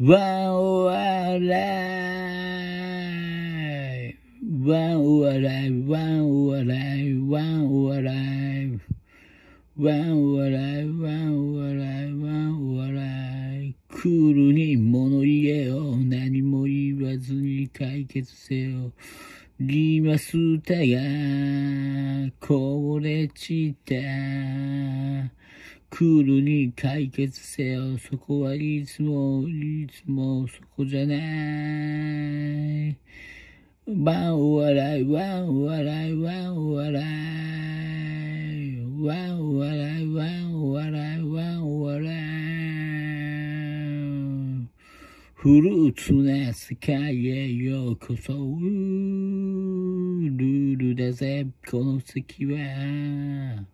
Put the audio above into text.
ワンオアライブワンオアライブワンオアライブワンオアライブワンオアライブワンオライブワンライブクールに物言えよ何も言わずに解決せよリマスタがこぼれちったクールに解決せよ。そこはいつも、いつもそこじゃない。ワンお笑い、ワンお笑い、ワンお笑い。ワンお笑い、ワンお笑い、ワンお笑い。フルーツな世界へようこそ。ルールだぜ、この席は。